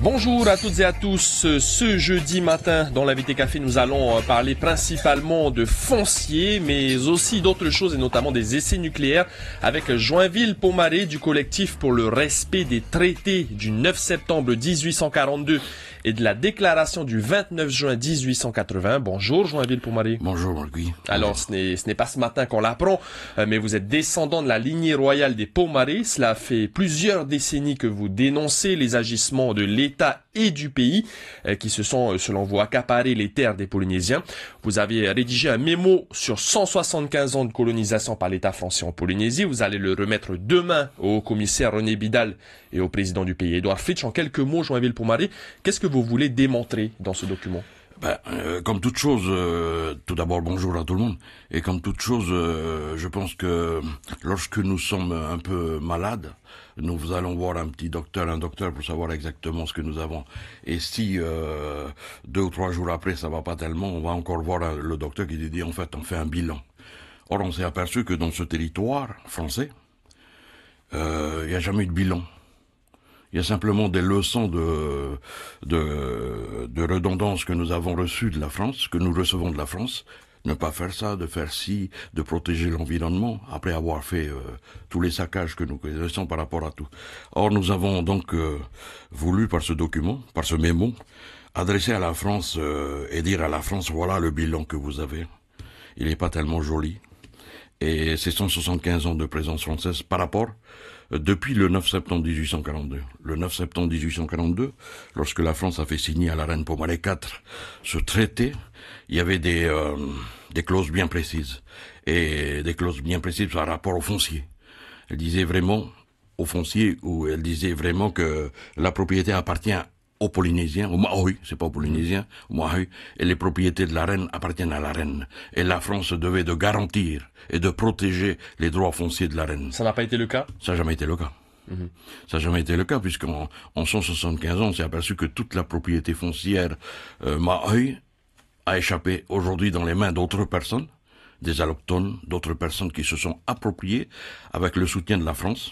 Bonjour à toutes et à tous. Ce jeudi matin, dans l'invité café, nous allons euh, parler principalement de foncier, mais aussi d'autres choses et notamment des essais nucléaires avec Joinville Pomaré du collectif pour le respect des traités du 9 septembre 1842 et de la déclaration du 29 juin 1880. Bonjour Joinville Marie. Bonjour Marguerite. Alors ce n'est, ce n'est pas ce matin qu'on l'apprend, euh, mais vous êtes descendant de la lignée royale des Pomarais. Cela fait plusieurs décennies que vous dénoncez les agissements de l'État et du pays euh, qui se sont, euh, selon vous, accaparés les terres des Polynésiens. Vous avez rédigé un mémo sur 175 ans de colonisation par l'État français en Polynésie. Vous allez le remettre demain au commissaire René Bidal et au président du pays, Édouard Fitch. En quelques mots, Joinville Pomaré, qu'est-ce que vous voulez démontrer dans ce document ben, euh, comme toute chose, euh, tout d'abord bonjour à tout le monde. Et comme toute chose, euh, je pense que lorsque nous sommes un peu malades, nous allons voir un petit docteur, un docteur pour savoir exactement ce que nous avons. Et si deux ou trois jours après ça va pas tellement, on va encore voir le docteur qui dit en fait on fait un bilan. Or on s'est aperçu que dans ce territoire français, il n'y a jamais eu de bilan. Il y a simplement des leçons de, de, redondance que nous avons reçues de la France, que nous recevons de la France, ne pas faire ça, de faire ci, de protéger l'environnement, après avoir fait euh, tous les saccages que nous connaissons par rapport à tout. Or, nous avons donc euh, voulu, par ce document, par ce mémo, adresser à la France euh, et dire à la France, voilà le bilan que vous avez. Il n'est pas tellement joli, et ses 175 ans de présence française par rapport euh, depuis le 9 septembre 1842. Le 9 septembre 1842, lorsque la France a fait signer à la reine Pomaré IV ce traité, il y avait des, euh, des clauses bien précises et des clauses bien précises par rapport au foncier. Elle disait vraiment au foncier où elle disait vraiment que la propriété appartient aux Polynésiens, aux ah oui, c'est pas aux Polynésiens, aux ah et les propriétés de la reine appartiennent à la reine. Et la France devait de garantir et de protéger les droits fonciers de la reine. Ça n'a pas été le cas Ça n'a jamais été le cas. Mhm. Ça n'a jamais été le cas, puisqu'en en 175 ans, on s'est aperçu que toute la propriété foncière euh, ah a échappé aujourd'hui dans les mains d'autres personnes, des allochtones, d'autres personnes qui se sont appropriées avec le soutien de la France,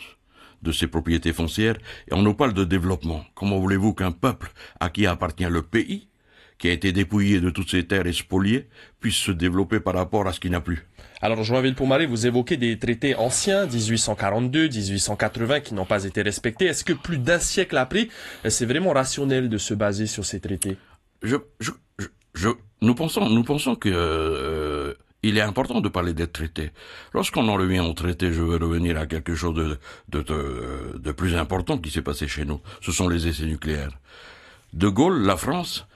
de ses propriétés foncières, et on nous parle de développement. Comment voulez-vous qu'un peuple à qui appartient le pays, qui a été dépouillé de toutes ses terres et spolié, puisse se développer par rapport à ce qui n'a plus alors, Joinville Pomaré, vous évoquez des traités anciens, 1842, 1880, qui n'ont pas été respectés. Est-ce que plus d'un siècle après, c'est vraiment rationnel de se baser sur ces traités je, je, Nous pensons, nous pensons que euh, il est important de parler des traités. Lorsqu'on en revient aux traités, je veux revenir à quelque chose de, de, plus important qui s'est passé chez nous. Ce sont les essais nucléaires. De Gaulle, la France,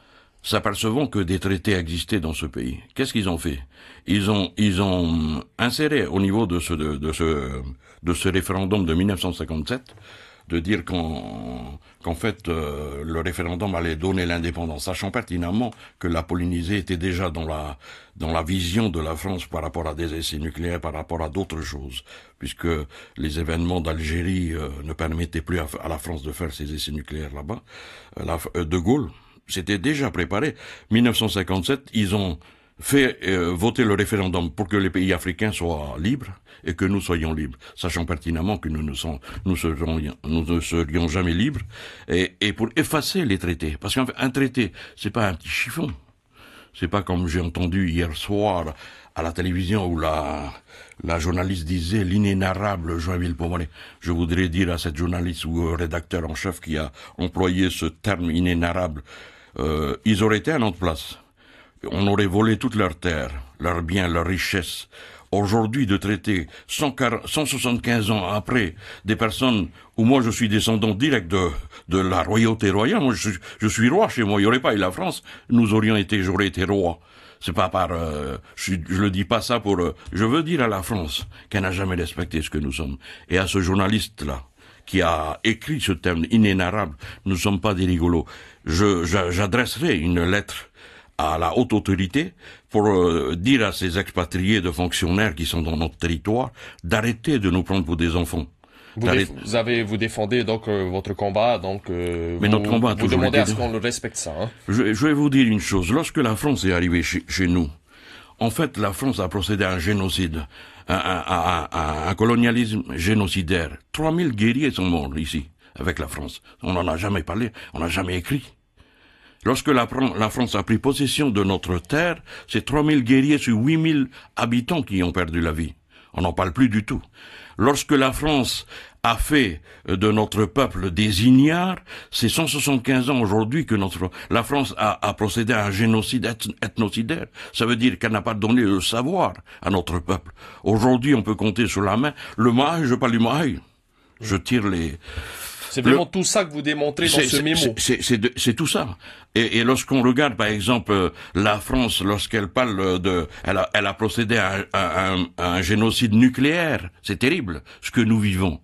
s'apercevant que des traités existaient dans ce pays, qu'est-ce qu'ils ont fait Ils ont ils ont inséré au niveau de ce de ce de ce référendum de 1957 de dire qu'en fait euh, le référendum allait donner l'indépendance, sachant pertinemment que la Polynésie était déjà dans la dans la vision de la France par rapport à des essais nucléaires, par rapport à d'autres choses, puisque les événements d'Algérie euh, ne permettaient plus à, la France de faire ses essais nucléaires là-bas. Euh, de Gaulle s'était déjà préparé. 1957, ils ont fait euh, voter le référendum pour que les pays africains soient libres et que nous soyons libres, sachant pertinemment que nous ne, serions jamais libres, et, pour effacer les traités. Parce qu'un traité, c'est pas un petit chiffon. C'est pas comme j'ai entendu hier soir à la télévision où la, la journaliste disait l'inénarrable Joinville moi. Je voudrais dire à cette journaliste ou rédacteur en chef qui a employé ce terme inénarrable, euh, ils auraient été à notre place. On aurait volé toutes leurs terres, leurs biens, leurs richesses. Aujourd'hui, de traiter 175 ans après des personnes où moi je suis descendant direct de, de la royauté royale, je suis, je suis roi chez moi, il n'y aurait pas eu la France, nous aurions été, j'aurais été roi. C'est pas par, euh, je, je, le dis pas ça pour, euh, je veux dire à la France qu'elle n'a jamais respecté ce que nous sommes. Et à ce journaliste-là, qui a écrit ce terme inénarrable, nous ne sommes pas des rigolos. Je, j'adresserai une lettre à la haute autorité pour euh, dire à ces expatriés de fonctionnaires qui sont dans notre territoire d'arrêter de nous prendre pour des enfants. Vous, vous, avez vous défendez donc euh, votre combat donc euh, mais notre combat vous demandez à ce qu'on le respecte ça. Hein. Je, je, vais vous dire une chose. Lorsque la France est arrivée chez, nous, en fait la France a procédé à un génocide, à, à, à, à un colonialisme génocidaire. 3000 guerriers sont morts ici avec la France. On n'en a jamais parlé, on n'a jamais écrit. Lorsque la, France a pris possession de notre terre, c'est 3000 guerriers sur 8000 habitants qui ont perdu la vie. On n'en parle plus du tout. Lorsque la France a fait euh, de notre peuple des ignares, c'est 175 ans aujourd'hui que notre, la France a, a, procédé à un génocide ethnocidaire. Ça veut dire qu'elle n'a pas donné le savoir à notre peuple. Aujourd'hui, on peut compter sur la main le maï, je parle du maï. Je tire les, c'est vraiment tout ça que vous démontrez dans ce mémo. C'est tout ça. Et, lorsqu'on regarde, par exemple, euh, la France, lorsqu'elle parle de, elle a, elle a procédé à, un, génocide nucléaire. C'est terrible ce que nous vivons.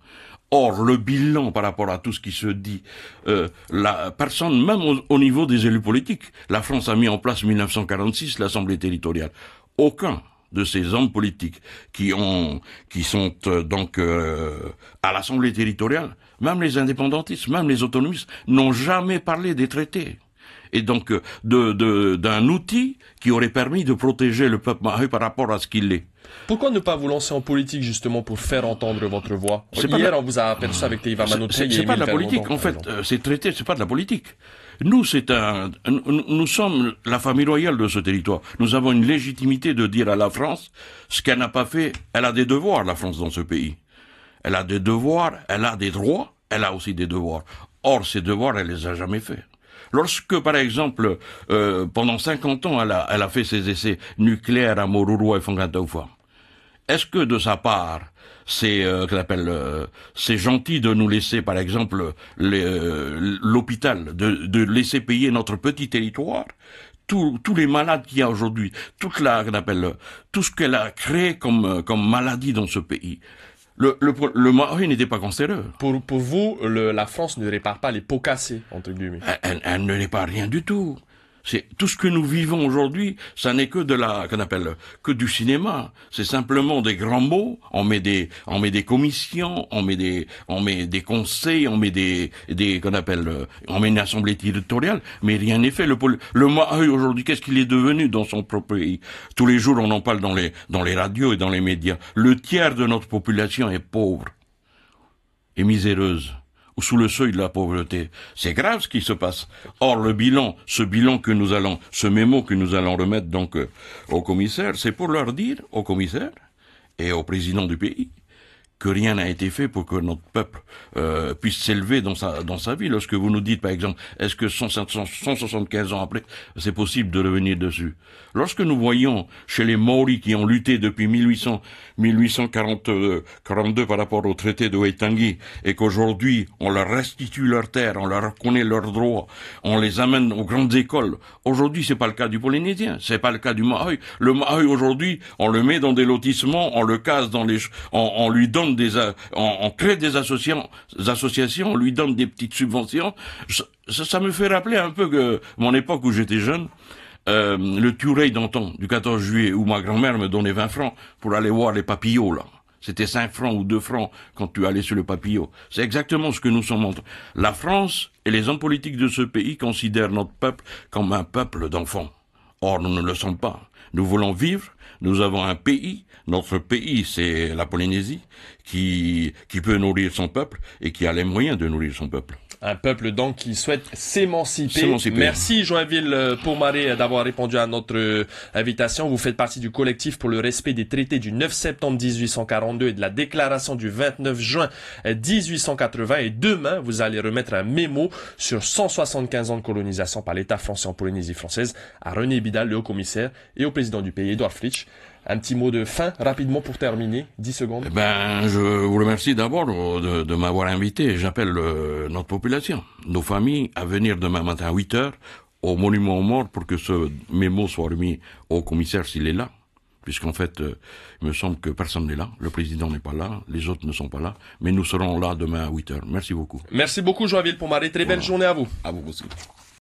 Or, le bilan par rapport à tout ce qui se dit, euh, la personne, même au, niveau des élus politiques, la France a mis en place 1946 l'Assemblée territoriale. Aucun de ces hommes politiques qui ont, qui sont euh, donc euh, à l'Assemblée territoriale, même les indépendantistes, même les autonomistes n'ont jamais parlé des traités et donc euh, d'un de, d'un outil qui aurait permis de protéger le peuple marocain par rapport à ce qu'il est. Pourquoi ne pas vous lancer en politique justement pour faire entendre votre voix Hier, on vous a ça ah. avec Teiva Ce C'est pas de la politique. En fait, euh, traités, ce c'est pas de la politique. Nous, c'est un, nous, sommes la famille royale de ce territoire. Nous avons une légitimité de dire à la France ce qu'elle n'a pas fait. Elle a des devoirs, la France, dans ce pays. Elle a des devoirs, elle a des droits, elle a aussi des devoirs. Or, ces devoirs, elle les a jamais faits. Lorsque, par exemple, euh, pendant 50 ans, elle a, fait ses essais nucléaires à Moruroa et Fangataufa, est-ce que de sa part, c'est euh, euh, c'est gentil de nous laisser, par exemple, l'hôpital, de, laisser payer notre petit territoire tous, les malades qu'il y a aujourd'hui, toute la, tout ce qu'elle a créé comme maladie dans ce pays le, le, le n'était pas cancéreux. Pour, pour vous, le, la France ne répare pas les pots cassés, entre guillemets. Elle, ne elle ne répare rien du tout. C'est tout ce que nous vivons aujourd'hui, ça n'est que de la qu'on appelle que du cinéma. C'est simplement des grands mots. On met des on met des commissions, on met des on met des conseils, on met des des qu'on appelle euh, on met une assemblée territoriale, mais rien n'est fait. Le le aujourd'hui, qu'est-ce qu'il est devenu dans son propre pays Tous les jours, on en parle dans les dans les radios et dans les médias. Le tiers de notre population est pauvre et miséreuse ou sous le seuil de la pauvreté. C'est grave ce qui se passe. Or, le bilan, ce bilan que nous allons, ce mémo que nous allons remettre donc euh, au commissaire, c'est pour leur dire, au commissaire et au président du pays, que rien n'a été fait pour que notre peuple euh, puisse s'élever dans sa dans sa vie. Lorsque vous nous dites, par exemple, est-ce que 175 ans après, c'est possible de revenir dessus Lorsque nous voyons chez les Maoris qui ont lutté depuis 1800, 1842 euh, par rapport au traité de Waitangi, et qu'aujourd'hui on leur restitue leurs terres, on leur reconnaît leurs droits, on les amène aux grandes écoles. Aujourd'hui, c'est pas le cas du Polynésien, c'est pas le cas du Maori. Le Maori aujourd'hui, on le met dans des lotissements, on le casse dans les, on, on lui donne des, on, crée des associations, on lui donne des petites subventions. Ça, me fait rappeler un peu que mon époque où j'étais jeune, euh, le Tureil d'antan du 14 juillet où ma grand-mère me donnait 20 francs pour aller voir les papillots là. C'était 5 francs ou 2 francs quand tu allais sur le papillot. C'est exactement ce que nous sommes en La France et les hommes politiques de ce pays considèrent notre peuple comme un peuple d'enfants. Or, nous ne le sommes pas. Nous voulons vivre, nous avons un pays, notre pays c'est la Polynésie, qui, qui peut nourrir son peuple et qui a les moyens de nourrir son peuple. Un peuple donc qui souhaite s'émanciper. Merci Joinville euh, Pomaré euh, d'avoir répondu à notre euh, invitation. Vous faites partie du collectif pour le respect des traités du 9 septembre 1842 et de la déclaration du 29 juin 1880. Et demain, vous allez remettre un mémo sur 175 ans de colonisation par l'État français en Polynésie française à René Bidal, le haut commissaire, et au président du pays, Edouard Fritsch. Un petit mot de fin, rapidement pour terminer, 10 secondes. Eh ben, je vous remercie d'abord de, m'avoir invité. J'appelle euh, notre population, nos familles, à venir demain matin à 8 h au monument aux morts pour que ce mémo soit remis au commissaire s'il est là. Puisqu'en fait, euh, il me semble que personne n'est là. Le président n'est pas là, les autres ne sont pas là. Mais nous serons là demain à 8 h Merci beaucoup. Merci beaucoup, Joinville m'arrêter. Très belle journée à vous. À vous aussi.